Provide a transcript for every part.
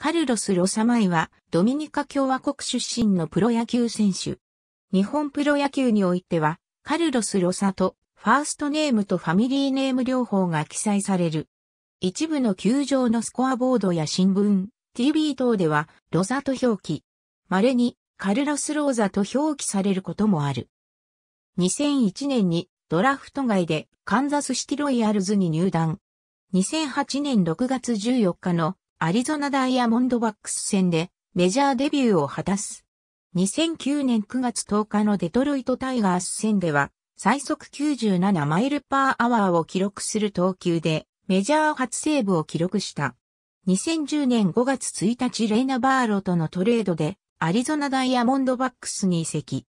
カルロス・ロサマイは、ドミニカ共和国出身のプロ野球選手。日本プロ野球においては、カルロス・ロサと、ファーストネームとファミリーネーム両方が記載される。一部の球場のスコアボードや新聞、TV 等では、ロサと表記。稀に、カルロス・ローザと表記されることもある。2001年に、ドラフト外で、カンザスシティロイヤルズに入団。2008年6月14日のアリゾナダイヤモンドバックス戦でメジャーデビューを果たす。2009年9月10日のデトロイトタイガース戦では、最速97マイルパーアワーを記録する投球で、メジャー初セーブを記録した。2010年5月1日レイナ・バーロとのトレードで、アリゾナダイヤモンドバックスに移籍。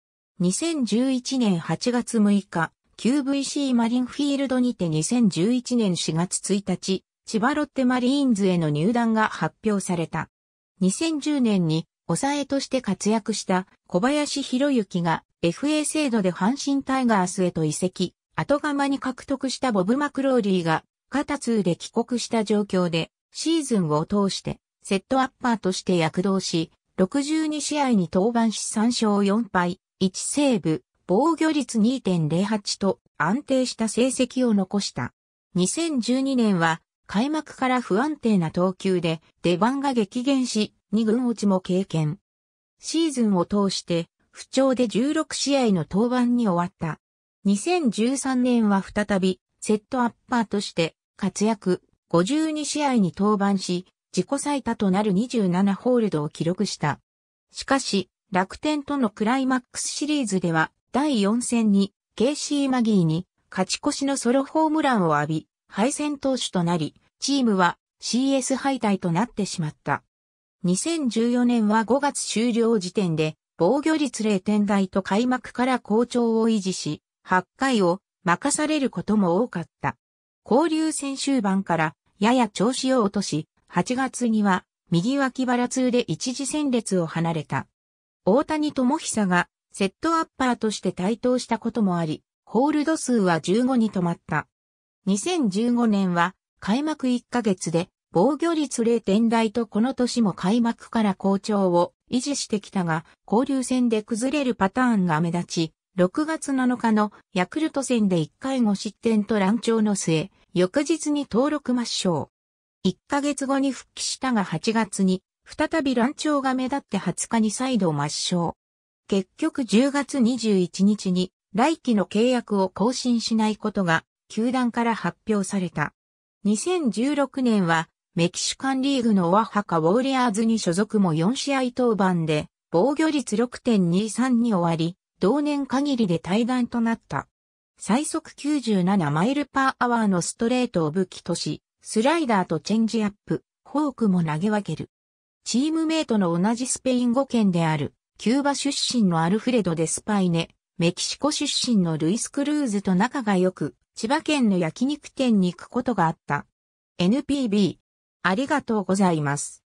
2011年8月6日、QVC マリンフィールドにて2011年4月1日、千葉ロッテマリーンズへの入団が発表された。2010年に抑えとして活躍した小林博之が FA 制度で阪神タイガースへと移籍、後釜に獲得したボブ・マクローリーが肩通で帰国した状況でシーズンを通してセットアッパーとして躍動し、62試合に登板し3勝4敗、1セーブ、防御率2.08と安定した成績を残した。2012年は開幕から不安定な投球で出番が激減し、2軍落ちも経験。シーズンを通して不調で16試合の登板に終わった。2013年は再びセットアッパーとして活躍52試合に登板し、自己最多となる27ホールドを記録した。しかし、楽天とのクライマックスシリーズでは第4戦にケイシー・マギーに勝ち越しのソロホームランを浴び、敗戦投手となり、チームは CS 敗退となってしまった。2014年は5月終了時点で、防御率0点台と開幕から好調を維持し、8回を任されることも多かった。交流戦終盤からやや調子を落とし、8月には右脇腹痛で一時戦列を離れた。大谷智久がセットアッパーとして台頭したこともあり、ホールド数は15に止まった。2015年は開幕1ヶ月で防御率0点台とこの年も開幕から好調を維持してきたが、交流戦で崩れるパターンが目立ち、6月7日のヤクルト戦で1回5失点と乱調の末、翌日に登録抹消。1ヶ月後に復帰したが8月に、再び乱調が目立って20日に再度抹消。結局10月21日に来期の契約を更新しないことが球団から発表された。2016年は、メキシカンリーグのオアハカウォーレアーズに所属も4試合登板で、防御率6.23に終わり、同年限りで対談となった。最速97マイルパーアワーのストレートを武器とし、スライダーとチェンジアップ、フォークも投げ分ける。チームメイトの同じスペイン語圏である、キューバ出身のアルフレド・デスパイネ、メキシコ出身のルイス・クルーズと仲が良く、千葉県の焼肉店に行くことがあった。NPB。ありがとうございます。